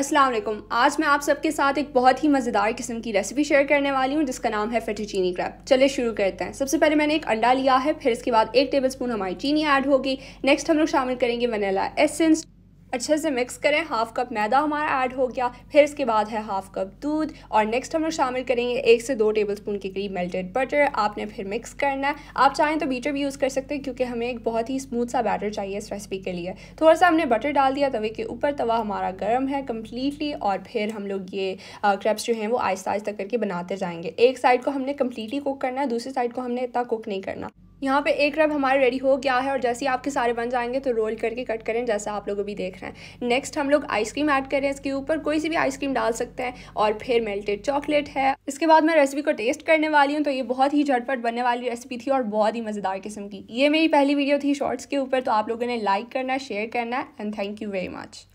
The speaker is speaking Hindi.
अस्सलाम वालेकुम आज मैं आप सबके साथ एक बहुत ही मज़ेदार किस्म की रेसिपी शेयर करने वाली हूँ जिसका नाम है फेटोचीनी क्रैप चलिए शुरू करते हैं सबसे पहले मैंने एक अंडा लिया है फिर इसके बाद एक टेबलस्पून हमारी चीनी ऐड होगी नेक्स्ट हम लोग शामिल करेंगे वनीला एसेंस अच्छे से मिक्स करें हाफ कप मैदा हमारा ऐड हो गया फिर इसके बाद है हाफ कप दूध और नेक्स्ट हम लोग शामिल करेंगे एक से दो टेबल स्पून के करीब मेल्टेड बटर आपने फिर मिक्स करना है आप चाहें तो बीटर भी यूज़ कर सकते हैं क्योंकि हमें एक बहुत ही स्मूथ सा बैटर चाहिए इस रेसिपी के लिए थोड़ा सा हमने बटर डाल दिया तवे के ऊपर तवा हमारा गर्म है कम्प्लीटली और फिर हम लोग ये क्रेप्स जो हैं वो आहिस्ता आहिस्ता करके बनाते जाएंगे एक साइड को हमने कम्प्लीटली कुक करना है दूसरी साइड को हमने इतना कुक नहीं करना यहाँ पे एक रब हमारे रेडी हो गया है और जैसे ही आपके सारे बन जाएंगे तो रोल करके कट करें जैसा आप लोग अभी देख रहे हैं नेक्स्ट हम लोग आइसक्रीम ऐड करें इसके ऊपर कोई सी भी आइसक्रीम डाल सकते हैं और फिर मेल्टेड चॉकलेट है इसके बाद मैं रेसिपी को टेस्ट करने वाली हूँ तो ये बहुत ही झटपट बनने वाली रेसिपी थी और बहुत ही मज़ेदार किस्म की ये मेरी पहली वीडियो थी शॉर्ट्स के ऊपर तो आप लोगों ने लाइक करना शेयर करना and thank you very much